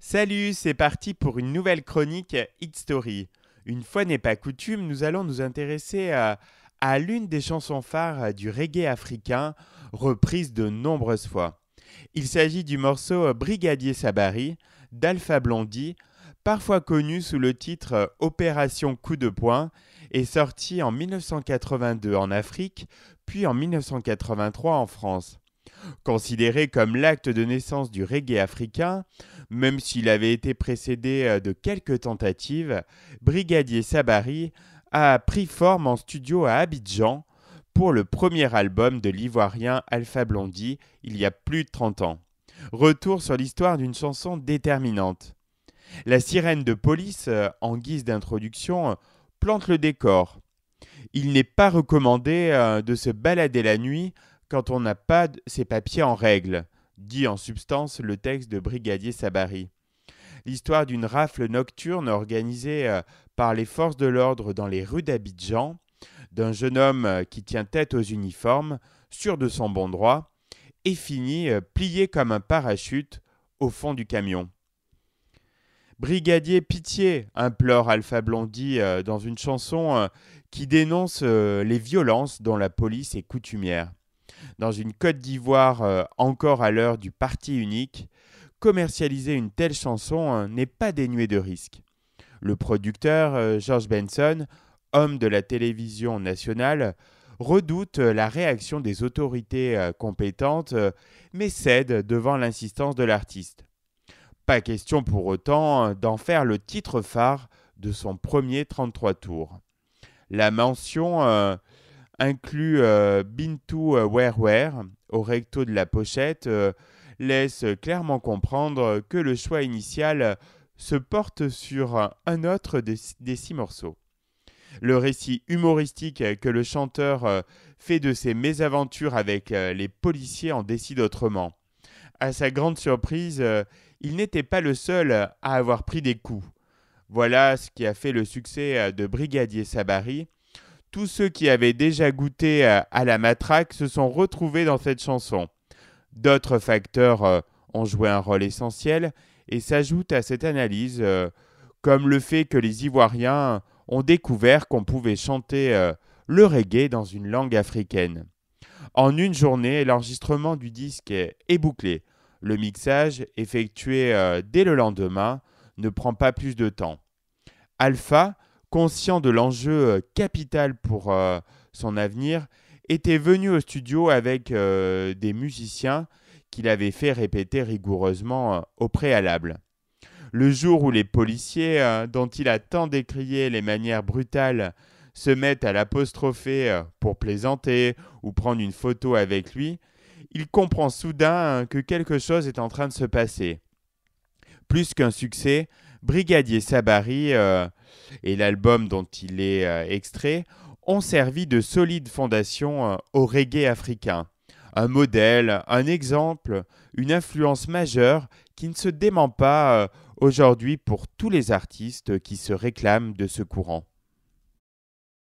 Salut, c'est parti pour une nouvelle chronique Hit Story. Une fois n'est pas coutume, nous allons nous intéresser à, l'une des chansons phares du reggae africain, reprise de nombreuses fois. Il s'agit du morceau Brigadier Sabari d'Alpha Blondie, parfois connu sous le titre Opération Coup de poing, et sorti en 1982 en Afrique, puis en 1983 en France. Considéré comme l'acte de naissance du reggae africain, même s'il avait été précédé euh, de quelques tentatives, Brigadier Sabari a pris forme en studio à Abidjan pour le premier album de l'ivoirien Alpha Blondie il y a plus de 30 ans. Retour sur l'histoire d'une chanson déterminante. La sirène de police, euh, en guise d'introduction, euh, plante le décor. Il n'est pas recommandé de se balader la nuit quand on n'a pas ces papiers en règle, dit en substance le texte de Brigadier Sabari. L'histoire d'une rafle nocturne organisée euh, par les forces de l'ordre dans les rues d'Abidjan, d'un jeune homme euh, qui tient tête aux uniformes, sûr de son bon droit, et finit euh, plié comme un parachute au fond du camion. Brigadier Pitié, implore Alpha Blondie dans une chanson qui dénonce les violences dont la police est coutumière. Dans une Côte d'Ivoire euh, encore à l'heure du parti unique, commercialiser une telle chanson hein, n'est pas dénué de risques. Le producteur euh, George Benson, homme de la télévision nationale, redoute euh, la réaction des autorités compétentes, mais cède devant l'insistance de l'artiste. Pas question pour autant d'en faire le titre phare de son premier 33 tours. La mention inclut Binto euh, Bintou euh, au recto de la pochette, euh, laisse clairement comprendre que le choix initial se porte sur un autre des, des six morceaux. Le récit humoristique que le chanteur fait de ses mésaventures avec les policiers en décide autrement. À sa grande surprise, il n'était pas le seul à avoir pris des coups. Voilà ce qui a fait le succès de Brigadier Sabari, tous ceux qui avaient déjà goûté euh, à la matraque se sont retrouvés dans cette chanson. D'autres facteurs euh, ont joué un rôle essentiel et s'ajoutent à cette analyse, euh, comme le fait que les Ivoiriens ont découvert qu'on pouvait chanter le reggae dans une langue africaine. En une journée, l'enregistrement du disque est bouclé. Le mixage, effectué dès le lendemain, ne prend pas plus de temps. Alpha, conscient de l'enjeu euh, capital pour euh, son avenir, était venu au studio avec euh, des musiciens qu'il avait fait répéter rigoureusement au préalable. Le jour où les policiers, dont il a tant décrié les manières brutales, se mettent à l'apostropher pour plaisanter ou prendre une photo avec lui, il comprend soudain hein, que quelque chose est en train de se passer. Plus qu'un succès, Brigadier Sabari euh, et l'album dont il est euh, extrait ont servi de solide fondation euh, au reggae africain. Un modèle, un exemple, une influence majeure qui ne se dément pas aujourd'hui pour tous les artistes qui se réclament de ce courant.